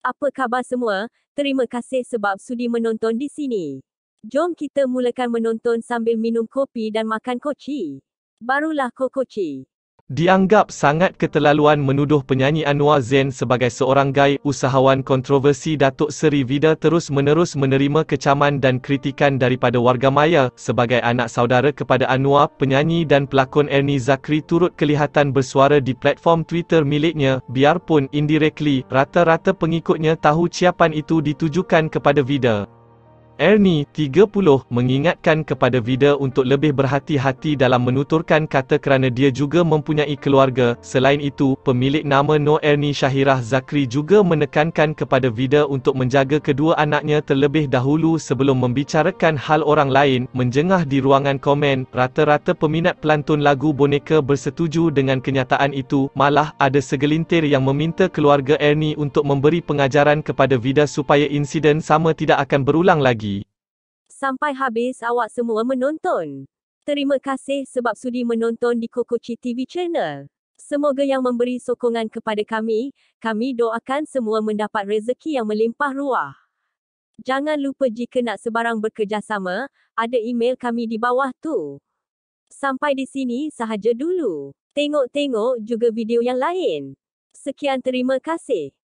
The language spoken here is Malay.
Apa khabar semua? Terima kasih sebab sudi menonton di sini. Jom kita mulakan menonton sambil minum kopi dan makan koci. Barulah kokoci. Dianggap sangat keterlaluan menuduh penyanyi Anwar Zain sebagai seorang gay, usahawan kontroversi Datuk Seri Vida terus-menerus menerima kecaman dan kritikan daripada warga maya sebagai anak saudara kepada Anwar, penyanyi dan pelakon Ernie Zakri turut kelihatan bersuara di platform Twitter miliknya, biarpun indirectly, rata-rata pengikutnya tahu ciapan itu ditujukan kepada Vida. Ernie, 30, mengingatkan kepada Vida untuk lebih berhati-hati dalam menuturkan kata kerana dia juga mempunyai keluarga. Selain itu, pemilik nama No Ernie Syahirah Zakri juga menekankan kepada Vida untuk menjaga kedua anaknya terlebih dahulu sebelum membicarakan hal orang lain. Menjengah di ruangan komen, rata-rata peminat pelantun lagu boneka bersetuju dengan kenyataan itu. Malah, ada segelintir yang meminta keluarga Ernie untuk memberi pengajaran kepada Vida supaya insiden sama tidak akan berulang lagi. Sampai habis awak semua menonton. Terima kasih sebab sudi menonton di Kokochi TV Channel. Semoga yang memberi sokongan kepada kami, kami doakan semua mendapat rezeki yang melimpah ruah. Jangan lupa jika nak sebarang bekerjasama, ada email kami di bawah tu. Sampai di sini sahaja dulu. Tengok-tengok juga video yang lain. Sekian terima kasih.